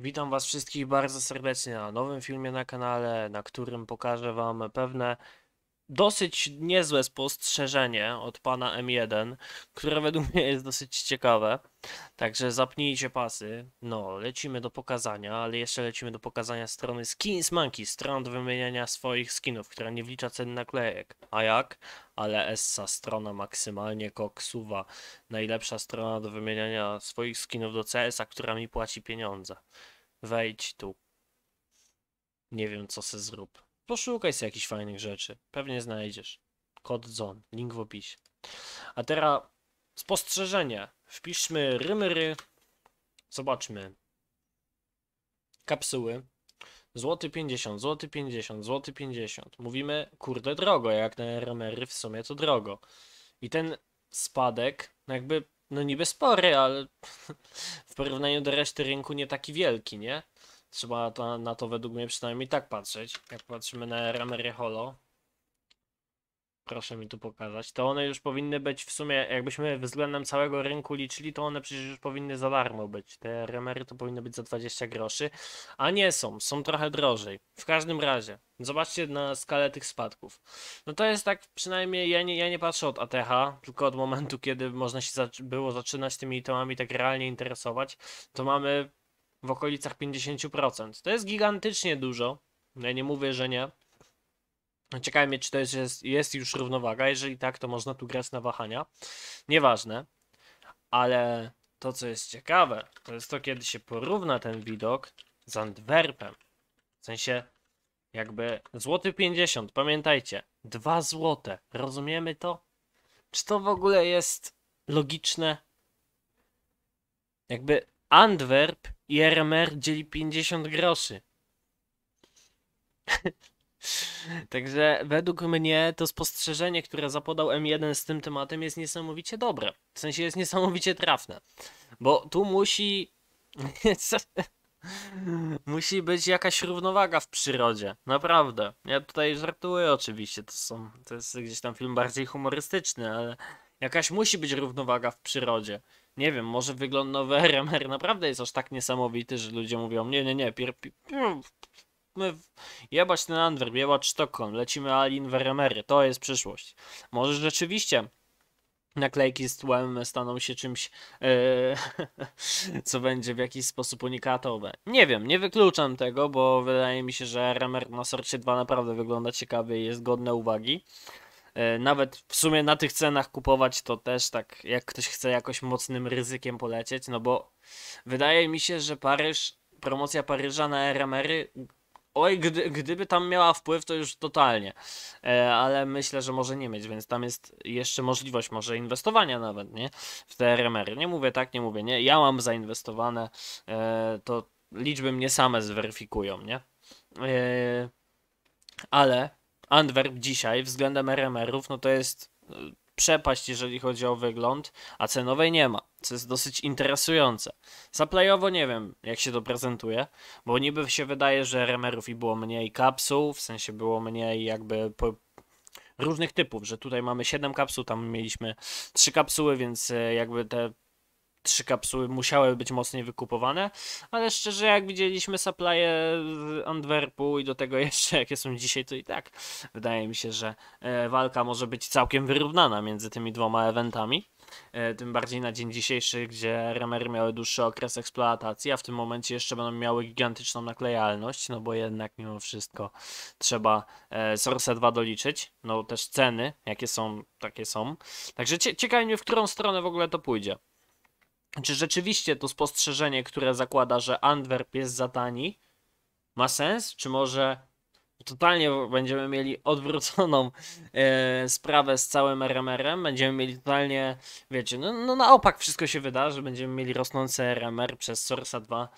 Witam Was wszystkich bardzo serdecznie na nowym filmie na kanale, na którym pokażę Wam pewne dosyć niezłe spostrzeżenie od pana M1, które według mnie jest dosyć ciekawe. Także zapnijcie pasy. No, lecimy do pokazania, ale jeszcze lecimy do pokazania strony Skins Monkey, stron do wymieniania swoich skinów, która nie wlicza cen naklejek. A jak? Ale Essa strona maksymalnie koksuwa. Najlepsza strona do wymieniania swoich skinów do CS-a, która mi płaci pieniądze. Wejdź tu. Nie wiem, co se zrób. Poszukaj sobie jakichś fajnych rzeczy. Pewnie znajdziesz. Kod Zon. Link w opisie. A teraz spostrzeżenie. Wpiszmy rymery. Zobaczmy. Kapsuły. Złoty 50, złoty 50, złoty 50. Mówimy, kurde, drogo, jak na RMR w sumie to drogo. I ten spadek, no jakby, no niby spory, ale w porównaniu do reszty rynku nie taki wielki, nie? Trzeba to, na to według mnie przynajmniej tak patrzeć. Jak patrzymy na Ramery Holo. Proszę mi tu pokazać. To one już powinny być w sumie, jakbyśmy względem całego rynku liczyli, to one przecież już powinny za darmo być. Te remery to powinny być za 20 groszy, a nie są, są trochę drożej. W każdym razie, zobaczcie na skalę tych spadków. No to jest tak, przynajmniej ja nie, ja nie patrzę od ATH, tylko od momentu, kiedy można się było zaczynać tymi temami tak realnie interesować, to mamy w okolicach 50%. To jest gigantycznie dużo. Ja nie mówię, że nie. Ciekawe mnie, czy to jest, jest, już równowaga. Jeżeli tak, to można tu grać na wahania. Nieważne. Ale to, co jest ciekawe, to jest to, kiedy się porówna ten widok z Antwerpem. W sensie, jakby złoty 50, pamiętajcie, 2 złote. Rozumiemy to? Czy to w ogóle jest logiczne? Jakby Antwerp IRMR dzieli 50 groszy. Także według mnie to spostrzeżenie, które zapodał M1 z tym tematem jest niesamowicie dobre. W sensie jest niesamowicie trafne. Bo tu musi... musi być jakaś równowaga w przyrodzie. Naprawdę. Ja tutaj żartuję oczywiście. To, są, to jest gdzieś tam film bardziej humorystyczny, ale Jakaś musi być równowaga w przyrodzie. Nie wiem, może wygląd nowy RMR naprawdę jest aż tak niesamowity, że ludzie mówią, nie, nie, nie, pier, pier, pier, my jebać ten Antwerp, jebać Sztokholm, lecimy Alin w RMR, to jest przyszłość. Może rzeczywiście naklejki z tłem staną się czymś, yy, co będzie w jakiś sposób unikatowe. Nie wiem, nie wykluczam tego, bo wydaje mi się, że RMR na sorcie 2 naprawdę wygląda ciekawie i jest godne uwagi. E, nawet w sumie na tych cenach kupować to też tak, jak ktoś chce jakoś mocnym ryzykiem polecieć, no bo wydaje mi się, że Paryż, promocja Paryża na RMR-y Oj, gdy, gdyby tam miała wpływ, to już totalnie. E, ale myślę, że może nie mieć, więc tam jest jeszcze możliwość może inwestowania nawet, nie? W te RMR. Nie mówię tak, nie mówię nie. Ja mam zainwestowane, e, to liczby mnie same zweryfikują, nie? ale Antwerp dzisiaj względem RMR-ów, no to jest y, przepaść, jeżeli chodzi o wygląd, a cenowej nie ma, co jest dosyć interesujące. Zaplayowo nie wiem, jak się to prezentuje, bo niby się wydaje, że RMR-ów i było mniej kapsuł, w sensie było mniej jakby różnych typów, że tutaj mamy 7 kapsuł, tam mieliśmy 3 kapsuły, więc y, jakby te trzy kapsuły musiały być mocniej wykupowane, ale szczerze jak widzieliśmy supply'e w Antwerpu i do tego jeszcze jakie są dzisiaj, to i tak wydaje mi się, że e, walka może być całkiem wyrównana między tymi dwoma eventami. E, tym bardziej na dzień dzisiejszy, gdzie remery miały dłuższy okres eksploatacji, a w tym momencie jeszcze będą miały gigantyczną naklejalność, no bo jednak mimo wszystko trzeba e, Source 2 doliczyć, no też ceny, jakie są, takie są. Także ciekawi mnie, w którą stronę w ogóle to pójdzie czy rzeczywiście to spostrzeżenie, które zakłada, że Antwerp jest za tani, ma sens? Czy może totalnie będziemy mieli odwróconą e, sprawę z całym RMR-em? Będziemy mieli totalnie, wiecie, no, no na opak wszystko się wyda, że będziemy mieli rosnące RMR przez Sorsa 2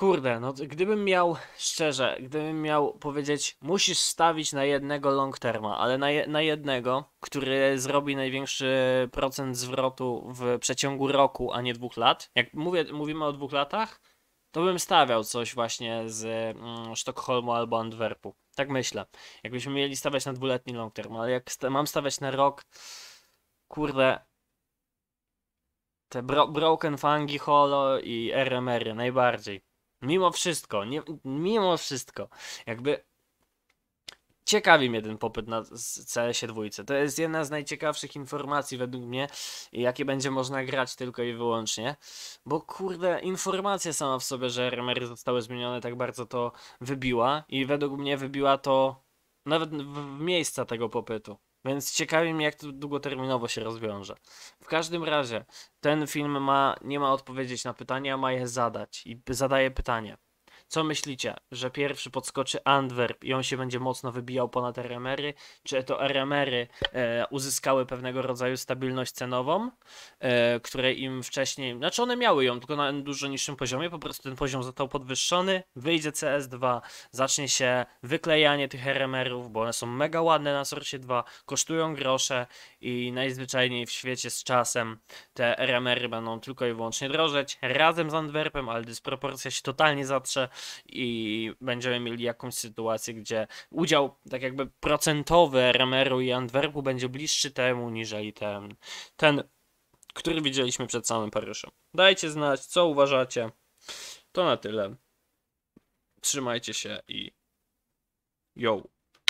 Kurde, no gdybym miał, szczerze, gdybym miał powiedzieć, musisz stawić na jednego long terma, ale na, je, na jednego, który zrobi największy procent zwrotu w przeciągu roku, a nie dwóch lat. Jak mówię, mówimy o dwóch latach, to bym stawiał coś właśnie z mm, Sztokholmu albo Antwerpu. Tak myślę. Jakbyśmy mieli stawiać na dwuletni long term, ale jak sta mam stawiać na rok, kurde, te bro Broken Fungi Holo i RMR -y najbardziej. Mimo wszystko, nie, mimo wszystko, jakby ciekawi mnie ten popyt na cs 2 To jest jedna z najciekawszych informacji według mnie, jakie będzie można grać tylko i wyłącznie. Bo kurde, informacja sama w sobie, że RMR zostały zmienione tak bardzo to wybiła i według mnie wybiła to nawet w miejsca tego popytu. Więc ciekawi mnie, jak to długoterminowo się rozwiąże. W każdym razie, ten film ma, nie ma odpowiedzieć na pytania, ma je zadać i zadaje pytanie. Co myślicie, że pierwszy podskoczy Antwerp i on się będzie mocno wybijał ponad RMR-y? Czy to RMR-y e, uzyskały pewnego rodzaju stabilność cenową, e, której im wcześniej, znaczy one miały ją, tylko na dużo niższym poziomie, po prostu ten poziom został podwyższony, wyjdzie CS2, zacznie się wyklejanie tych RMR-ów, bo one są mega ładne na Source 2, kosztują grosze i najzwyczajniej w świecie z czasem te RMR-y będą tylko i wyłącznie drożeć, razem z Antwerpem, ale dysproporcja się totalnie zatrze, i będziemy mieli jakąś sytuację, gdzie udział tak jakby procentowy Remeru i Antwerpu będzie bliższy temu niż ten, ten, który widzieliśmy przed samym Paryżem. Dajcie znać, co uważacie. To na tyle. Trzymajcie się i yo.